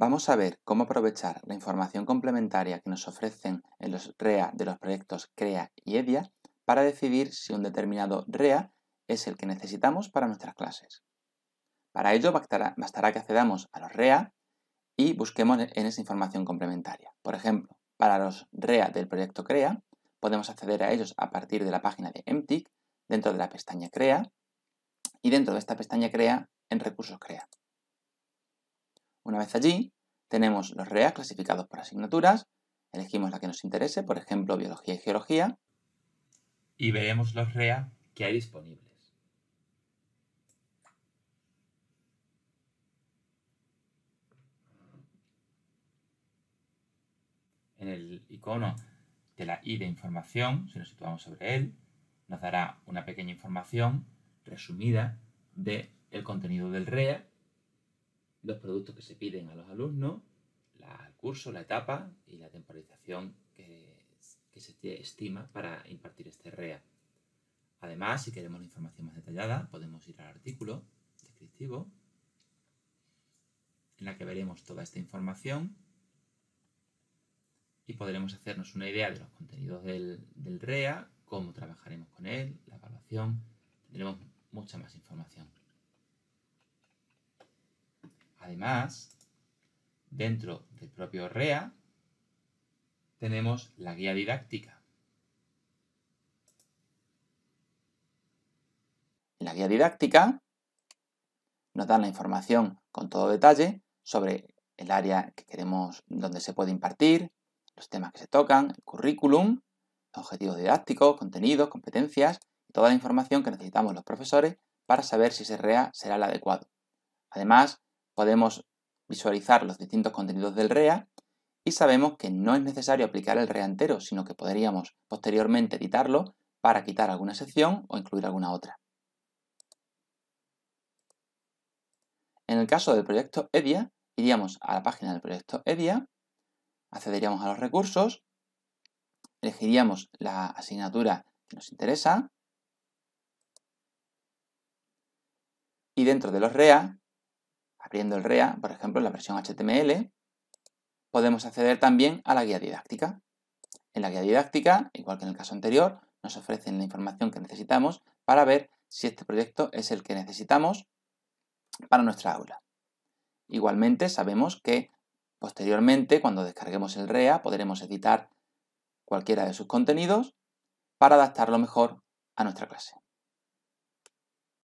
Vamos a ver cómo aprovechar la información complementaria que nos ofrecen en los REA de los proyectos CREA y EDIA para decidir si un determinado REA es el que necesitamos para nuestras clases. Para ello bastará, que accedamos a los REA y busquemos en esa información complementaria. Por ejemplo, para los REA del proyecto CREA, podemos acceder a ellos a partir de la página de MTIC dentro de la pestaña CREA y dentro de esta pestaña CREA en Recursos CREA. Una vez allí, tenemos los REA clasificados por asignaturas, elegimos la que nos interese, por ejemplo, biología y geología. Y veremos los REA que hay disponibles. En el icono de la I de información, si nos situamos sobre él, nos dará una pequeña información resumida del contenido del REA los productos que se piden a los alumnos, el curso, la etapa y la temporalización que, se estima para impartir este REA. Además, si queremos información más detallada, podemos ir al artículo descriptivo en la que veremos toda esta información y podremos hacernos una idea de los contenidos del, del REA, cómo trabajaremos con él, la evaluación, tendremos mucha más información. Además, dentro del propio REA tenemos la guía didáctica. En la guía didáctica nos dan la información con todo detalle sobre el área que queremos, donde se puede impartir, los temas que se tocan, el currículum, objetivos didácticos, contenidos, competencias toda la información que necesitamos los profesores para saber si ese REA será el adecuado. Además, podemos visualizar los distintos contenidos del REA y sabemos que no es necesario aplicar el REA entero, sino que podríamos posteriormente editarlo para quitar alguna sección o incluir alguna otra. En el caso del proyecto EDIA, iríamos a la página del proyecto EDIA, accederíamos a los recursos, elegiríamos la asignatura que nos interesa y dentro de los REA Abriendo el REA, por ejemplo, en la versión HTML, podemos acceder también a la guía didáctica. En la guía didáctica, igual que en el caso anterior, nos ofrecen la información que necesitamos para ver si este proyecto es el que necesitamos para nuestra aula. Igualmente, sabemos que posteriormente, cuando descarguemos el REA, podremos editar cualquiera de sus contenidos para adaptarlo mejor a nuestra clase.